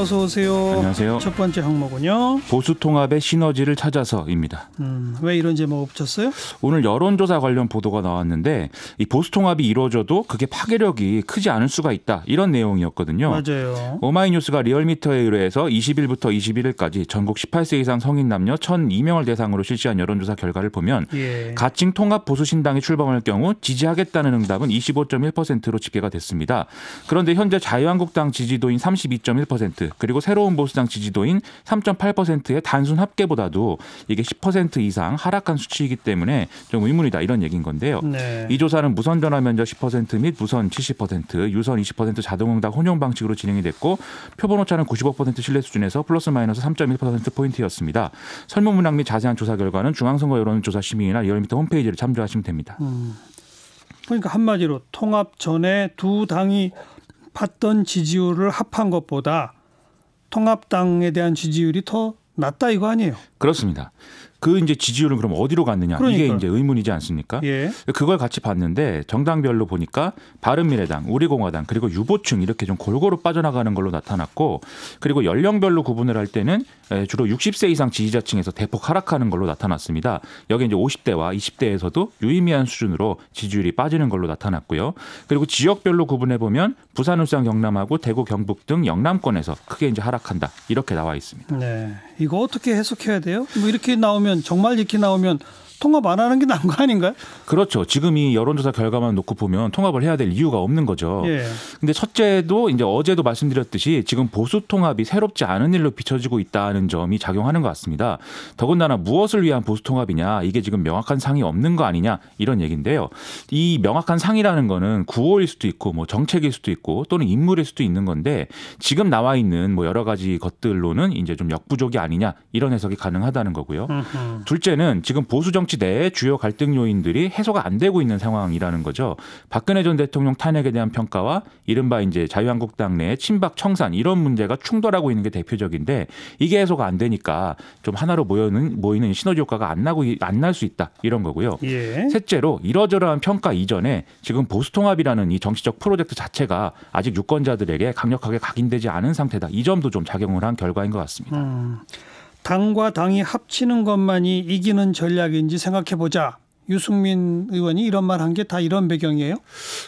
어서 오세요. 안녕하세요. 첫 번째 항목은요. 보수 통합의 시너지를 찾아서입니다. 음, 왜 이런 제목 붙였어요? 오늘 여론조사 관련 보도가 나왔는데 이 보수 통합이 이루어져도 그게 파괴력이 크지 않을 수가 있다 이런 내용이었거든요. 맞아요. 오마이뉴스가 리얼미터에 의뢰해서 20일부터 21일까지 전국 18세 이상 성인 남녀 1,002명을 대상으로 실시한 여론조사 결과를 보면 예. 가칭 통합 보수 신당이 출범할 경우 지지하겠다는 응답은 25.1%로 집계가 됐습니다. 그런데 현재 자유한국당 지지도인 32.1% 그리고 새로운 보수당 지지도인 3.8%의 단순 합계보다도 이게 10% 이상 하락한 수치이기 때문에 좀 의문이다 이런 얘기인 건데요. 네. 이 조사는 무선 전화 면접 10%및 무선 70%, 유선 20% 자동응답 혼용 방식으로 진행이 됐고 표본 오차는 95% 신뢰 수준에서 플러스 마이너스 3.1% 포인트였습니다. 설문 문항 및 자세한 조사 결과는 중앙선거 여론조사 심의나 열미터 홈페이지를 참조하시면 됩니다. 음. 그러니까 한마디로 통합 전에 두 당이 봤던 지지율을 합한 것보다 통합당에 대한 지지율이 더 낮다 이거 아니에요? 그렇습니다. 그 이제 지지율은 그럼 어디로 갔느냐 그러니까. 이게 이제 의문이지 않습니까? 예. 그걸 같이 봤는데 정당별로 보니까 바른미래당, 우리공화당 그리고 유보층 이렇게 좀 골고루 빠져나가는 걸로 나타났고 그리고 연령별로 구분을 할 때는 주로 60세 이상 지지자층에서 대폭 하락하는 걸로 나타났습니다. 여기 이제 50대와 20대에서도 유의미한 수준으로 지지율이 빠지는 걸로 나타났고요. 그리고 지역별로 구분해 보면 부산, 울산, 경남하고 대구, 경북 등 영남권에서 크게 이제 하락한다 이렇게 나와 있습니다. 네. 이거 어떻게 해석해야 돼요? 뭐 이렇게 나오면 정말 이렇게 나오면 통합 안 하는 게 나은 거 아닌가요? 그렇죠. 지금 이 여론조사 결과만 놓고 보면 통합을 해야 될 이유가 없는 거죠. 예. 근데 첫째도 이제 어제도 말씀드렸듯이 지금 보수 통합이 새롭지 않은 일로 비춰지고 있다는 점이 작용하는 것 같습니다. 더군다나 무엇을 위한 보수 통합이냐 이게 지금 명확한 상이 없는 거 아니냐 이런 얘기인데요. 이 명확한 상이라는 거는 구호일 수도 있고 뭐 정책일 수도 있고 또는 인물일 수도 있는 건데 지금 나와 있는 뭐 여러 가지 것들로는 이제 좀 역부족이 아니냐 이런 해석이 가능하다는 거고요. 으흠. 둘째는 지금 보수 정책 한국지대의 주요 갈등 요인들이 해소가 안 되고 있는 상황이라는 거죠. 박근혜 전 대통령 탄핵에 대한 평가와 이른바 이제 자유한국당 내 친박 청산 이런 문제가 충돌하고 있는 게 대표적인데 이게 해소가 안 되니까 좀 하나로 모여는 모이는 시너지 효과가 안 나고 안날 수 있다 이런 거고요. 예. 셋째로 이러저러한 평가 이전에 지금 보수 통합이라는 이 정치적 프로젝트 자체가 아직 유권자들에게 강력하게 각인되지 않은 상태다. 이 점도 좀 작용을 한 결과인 것 같습니다. 음. 당과 당이 합치는 것만이 이기는 전략인지 생각해 보자. 유승민 의원이 이런 말 한 게 다 이런 배경이에요?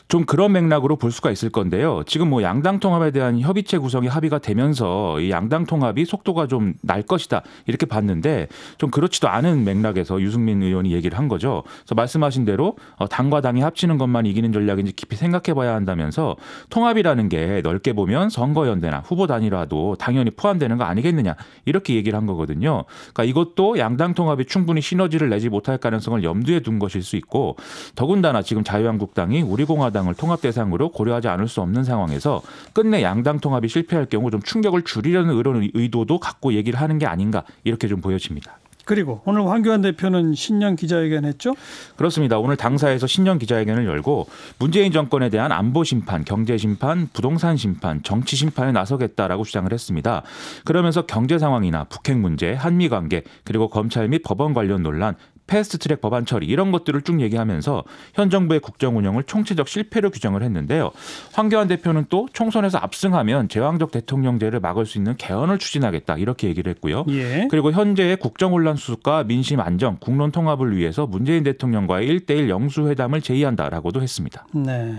좀 그런 맥락으로 볼 수가 있을 건데요. 지금 뭐 양당 통합에 대한 협의체 구성이 합의가 되면서 이 양당 통합이 속도가 좀 날 것이다 이렇게 봤는데 좀 그렇지도 않은 맥락에서 유승민 의원이 얘기를 한 거죠. 그래서 말씀하신 대로 어, 당과 당이 합치는 것만 이기는 전략인지 깊이 생각해봐야 한다면서 통합이라는 게 넓게 보면 선거연대나 후보 단일라도 당연히 포함되는 거 아니겠느냐 이렇게 얘기를 한 거거든요. 그러니까 이것도 양당 통합이 충분히 시너지를 내지 못할 가능성을 염두에 두고 둔 것일 수 있고 더군다나 지금 자유한국당이 우리공화당을 통합 대상으로 고려하지 않을 수 없는 상황에서 끝내 양당 통합이 실패할 경우 좀 충격을 줄이려는 의론 의도도 갖고 얘기를 하는 게 아닌가 이렇게 좀 보여집니다. 그리고 오늘 황교안 대표는 신년 기자회견했죠? 그렇습니다. 오늘 당사에서 신년 기자회견을 열고 문재인 정권에 대한 안보 심판, 경제 심판, 부동산 심판, 정치 심판에 나서겠다라고 주장을 했습니다. 그러면서 경제 상황이나 북핵 문제, 한미 관계, 그리고 검찰 및 법원 관련 논란, 패스트트랙 법안 처리 이런 것들을 쭉 얘기하면서 현 정부의 국정 운영을 총체적 실패로 규정을 했는데요. 황교안 대표는 또 총선에서 압승하면 제왕적 대통령제를 막을 수 있는 개헌을 추진하겠다 이렇게 얘기를 했고요. 예. 그리고 현재의 국정 혼란 수습과 민심 안정, 국론 통합을 위해서 문재인 대통령과의 1대1 영수회담을 제의한다라고도 했습니다. 네.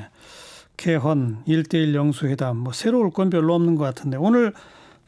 개헌, 1대1 영수회담 뭐 새로울 건 별로 없는 것 같은데 오늘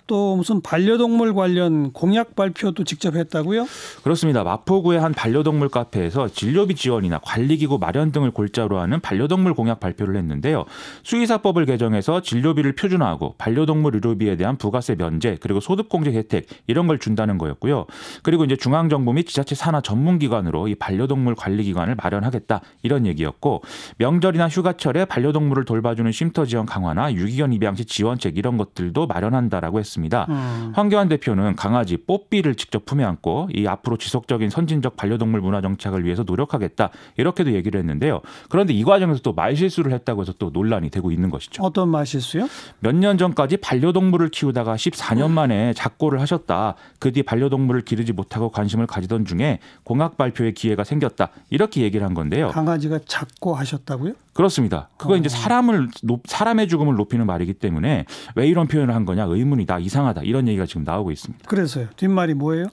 또 무슨 반려동물 관련 공약 발표도 직접 했다고요? 그렇습니다. 마포구의 한 반려동물 카페에서 진료비 지원이나 관리기구 마련 등을 골자로 하는 반려동물 공약 발표를 했는데요. 수의사법을 개정해서 진료비를 표준화하고 반려동물 의료비에 대한 부가세 면제 그리고 소득공제 혜택 이런 걸 준다는 거였고요. 그리고 이제 중앙정부 및 지자체 산하 전문기관으로 이 반려동물 관리기관을 마련하겠다 이런 얘기였고 명절이나 휴가철에 반려동물을 돌봐주는 쉼터 지원 강화나 유기견 입양 시 지원책 이런 것들도 마련한다라고 했습니다. 했습니다. 음. 황교안 대표는 강아지 뽀삐를 직접 품에 안고 이 앞으로 지속적인 선진적 반려동물 문화 정착을 위해서 노력하겠다 이렇게도 얘기를 했는데요. 그런데 이 과정에서 또 말실수를 했다고 해서 또 논란이 되고 있는 것이죠. 어떤 말실수요? 몇 년 전까지 반려동물을 키우다가 14년 음. 만에 작고를 하셨다. 그 뒤 반려동물을 기르지 못하고 관심을 가지던 중에 공학 발표의 기회가 생겼다. 이렇게 얘기를 한 건데요. 강아지가 작고 하셨다고요? 그렇습니다. 그거 어. 이제 사람을 높, 사람의 죽음을 높이는 말이기 때문에 왜 이런 표현을 한 거냐 의문이다 이상하다 이런 얘기가 지금 나오고 있습니다. 그래서요. 뒷말이 뭐예요?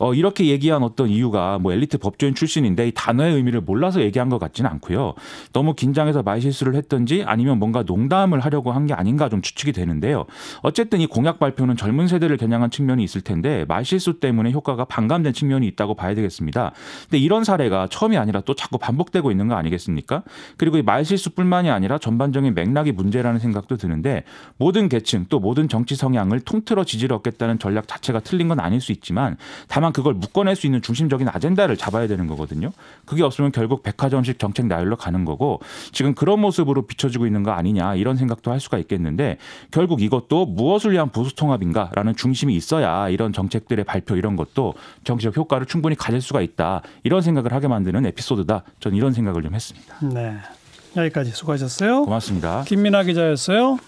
어, 이렇게 얘기한 어떤 이유가 뭐 엘리트 법조인 출신인데 이 단어의 의미를 몰라서 얘기한 것 같지는 않고요. 너무 긴장해서 말실수를 했던지 아니면 뭔가 농담을 하려고 한 게 아닌가 좀 추측이 되는데요. 어쨌든 이 공약 발표는 젊은 세대를 겨냥한 측면이 있을 텐데 말실수 때문에 효과가 반감된 측면이 있다고 봐야 되겠습니다. 근데 이런 사례가 처음이 아니라 또 자꾸 반복되고 있는 거 아니겠습니까? 그리고 이 말실수뿐만이 아니라 전반적인 맥락이 문제라는 생각도 드는데 모든 계층 또 모든 정치 성향을 통틀어 지지를 얻겠다는 전략 자체가 틀린 건 아닐 수 있지만 다만 다만 그걸 묶어낼 수 있는 중심적인 아젠다를 잡아야 되는 거거든요. 그게 없으면 결국 백화점식 정책 나열로 가는 거고 지금 그런 모습으로 비춰지고 있는 거 아니냐 이런 생각도 할 수가 있겠는데 결국 이것도 무엇을 위한 보수 통합인가라는 중심이 있어야 이런 정책들의 발표 이런 것도 정치적 효과를 충분히 가질 수가 있다 이런 생각을 하게 만드는 에피소드다. 전 이런 생각을 좀 했습니다. 네. 여기까지 수고하셨어요. 고맙습니다. 김민아 기자였어요.